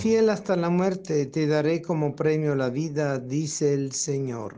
fiel hasta la muerte, te daré como premio la vida, dice el Señor.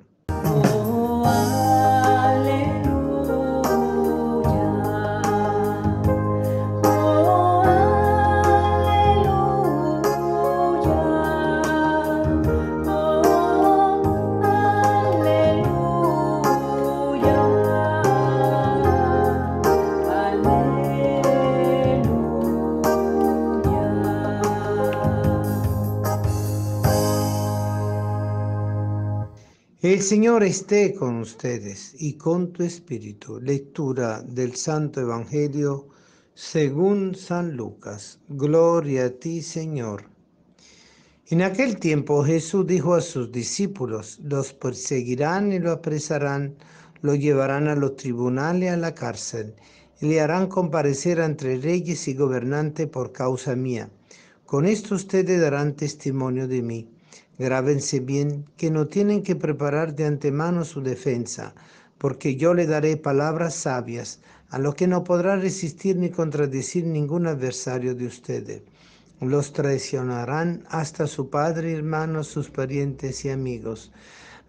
El Señor esté con ustedes y con tu espíritu. Lectura del Santo Evangelio según San Lucas. Gloria a ti, Señor. En aquel tiempo Jesús dijo a sus discípulos, los perseguirán y lo apresarán, lo llevarán a los tribunales, y a la cárcel, y le harán comparecer entre reyes y gobernantes por causa mía. Con esto ustedes darán testimonio de mí. Grábense bien que no tienen que preparar de antemano su defensa, porque yo le daré palabras sabias, a lo que no podrá resistir ni contradecir ningún adversario de ustedes. Los traicionarán hasta su padre, hermanos, sus parientes y amigos.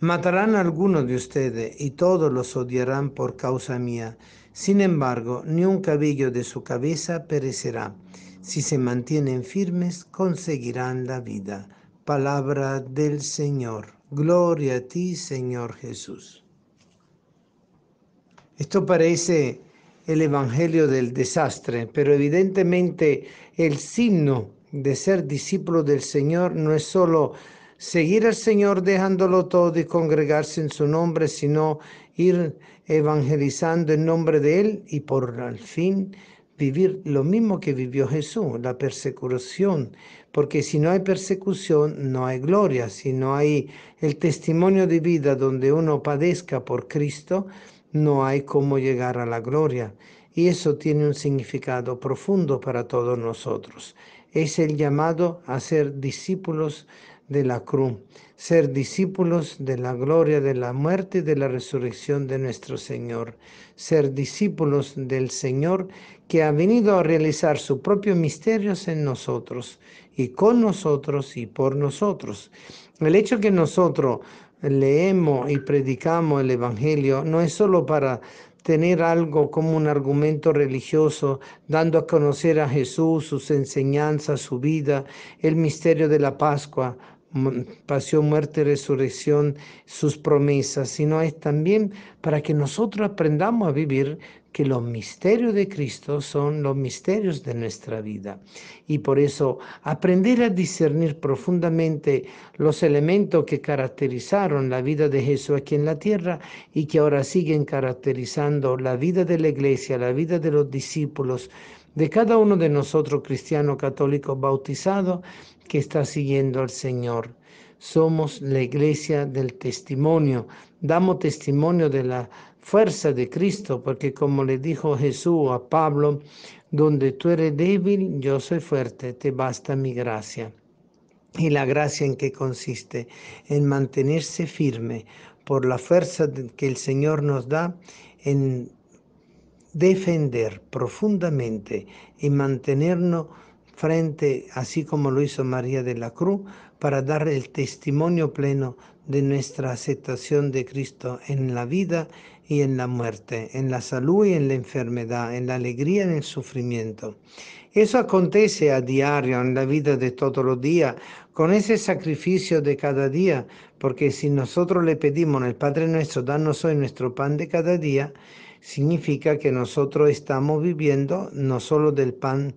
Matarán a alguno de ustedes y todos los odiarán por causa mía. Sin embargo, ni un cabello de su cabeza perecerá. Si se mantienen firmes, conseguirán la vida. Palabra del Señor. Gloria a ti, Señor Jesús. Esto parece el Evangelio del desastre, pero evidentemente el signo de ser discípulo del Señor no es solo seguir al Señor dejándolo todo y congregarse en su nombre, sino ir evangelizando en nombre de Él y por al fin vivir lo mismo que vivió Jesús, la persecución, porque si no hay persecución no hay gloria, si no hay el testimonio de vida donde uno padezca por Cristo, no hay cómo llegar a la gloria. Y eso tiene un significado profundo para todos nosotros. Es el llamado a ser discípulos de la cruz, ser discípulos de la gloria de la muerte y de la resurrección de nuestro Señor, ser discípulos del Señor que ha venido a realizar sus propios misterios en nosotros y con nosotros y por nosotros. El hecho que nosotros leemos y predicamos el Evangelio no es solo para tener algo como un argumento religioso, dando a conocer a Jesús, sus enseñanzas, su vida, el misterio de la Pascua, pasión, muerte, resurrección, sus promesas, sino es también para que nosotros aprendamos a vivir que los misterios de Cristo son los misterios de nuestra vida. Y por eso aprender a discernir profundamente los elementos que caracterizaron la vida de Jesús aquí en la tierra y que ahora siguen caracterizando la vida de la iglesia, la vida de los discípulos, de cada uno de nosotros ...cristiano, católico, bautizado que está siguiendo al Señor. Somos la iglesia del testimonio. Damos testimonio de la fuerza de Cristo, porque como le dijo Jesús a Pablo, donde tú eres débil, yo soy fuerte, te basta mi gracia. Y la gracia en qué consiste en mantenerse firme por la fuerza que el Señor nos da, en defender profundamente y mantenernos frente, así como lo hizo María de la Cruz, para dar el testimonio pleno de nuestra aceptación de Cristo en la vida y en la muerte, en la salud y en la enfermedad, en la alegría y en el sufrimiento. Eso acontece a diario en la vida de todos los días, con ese sacrificio de cada día, porque si nosotros le pedimos al Padre nuestro, danos hoy nuestro pan de cada día, significa que nosotros estamos viviendo no solo del pan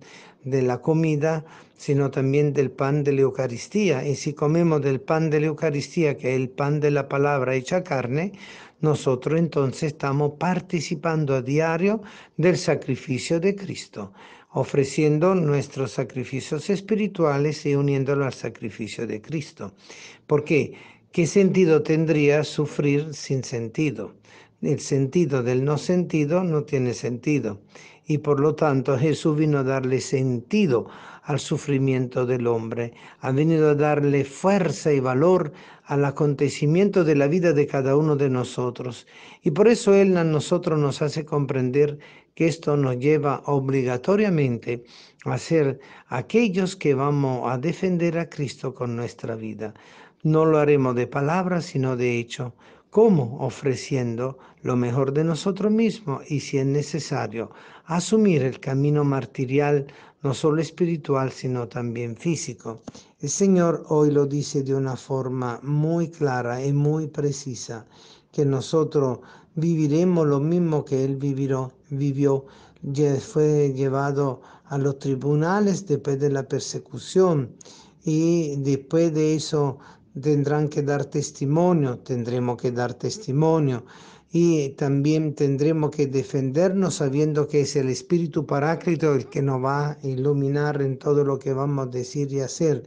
de la comida, sino también del pan de la Eucaristía. Y si comemos del pan de la Eucaristía, que es el pan de la palabra hecha carne, nosotros entonces estamos participando a diario del sacrificio de Cristo, ofreciendo nuestros sacrificios espirituales y uniéndolo al sacrificio de Cristo. ¿Por qué? ¿Qué sentido tendría sufrir sin sentido? El sentido del no sentido no tiene sentido y por lo tanto Jesús vino a darle sentido al sufrimiento del hombre, ha venido a darle fuerza y valor al acontecimiento de la vida de cada uno de nosotros. Y por eso Él a nosotros nos hace comprender que esto nos lleva obligatoriamente a ser aquellos que vamos a defender a Cristo con nuestra vida. No lo haremos de palabras, sino de hecho. como Ofreciendo lo mejor de nosotros mismos y si es necesario, asumir el camino martirial, no solo espiritual, sino también físico. El Señor hoy lo dice de una forma muy clara y muy precisa, que nosotros viviremos lo mismo que Él vivió, fue llevado a los tribunales después de la persecución y después de eso tendrán que dar testimonio, tendremos que dar testimonio y también tendremos que defendernos sabiendo que es el Espíritu Paráclito el que nos va a iluminar en todo lo que vamos a decir y hacer.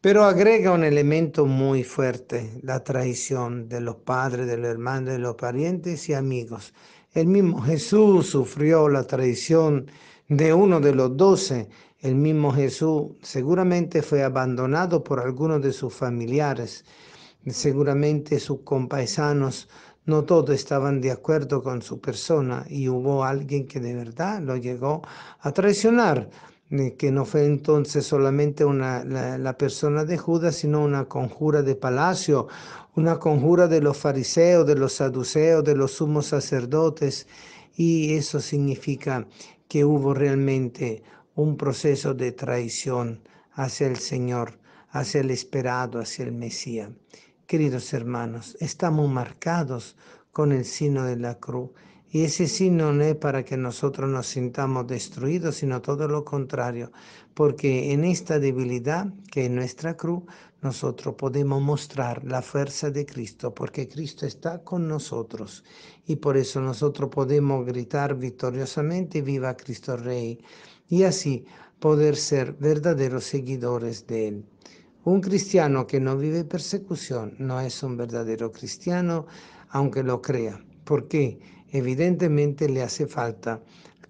Pero agrega un elemento muy fuerte, la traición de los padres, de los hermanos, de los parientes y amigos. El mismo Jesús sufrió la traición de uno de los doce. El mismo Jesús seguramente fue abandonado por algunos de sus familiares, seguramente sus compaesanos. No todos estaban de acuerdo con su persona y hubo alguien que de verdad lo llegó a traicionar eh, que no fue entonces solamente una, la, la, persona de Judas, sino una conjura de palacio, una conjura de los fariseos, de los saduceos, de los sumos sacerdotes. Y eso significa que hubo realmente un proceso de traición hacia el Señor, hacia el esperado, hacia el Mesías queridos hermanos, estamos marcados con el signo de la cruz. Y ese signo no es para que nosotros nos sintamos destruidos, sino todo lo contrario, porque en esta debilidad que es nuestra cruz, nosotros podemos mostrar la fuerza de Cristo, porque Cristo está con nosotros. Y por eso nosotros podemos gritar victoriosamente, viva Cristo Rey, y así poder ser verdaderos seguidores de Él. Un cristiano que no vive persecución no es un verdadero cristiano, aunque lo crea, porque evidentemente le hace falta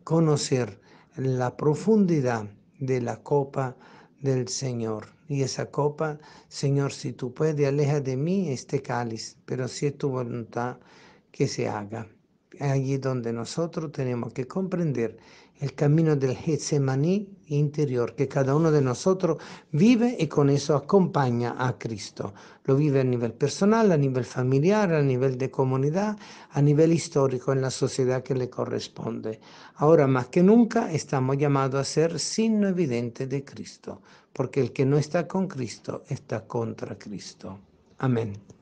conocer la profundidad de la copa del Señor. Y esa copa, Señor, si tú puedes, aleja de mí este cáliz, pero si es tu voluntad, que se haga. Allí donde nosotros tenemos que comprender el camino del Getsemaní interior que cada uno de nosotros vive y con eso acompaña a Cristo. Lo vive a nivel personal, a nivel familiar, a nivel de comunidad, a nivel histórico en la sociedad que le corresponde. Ahora más que nunca estamos llamados a ser signo evidente de Cristo, porque el que no está con Cristo está contra Cristo. Amén.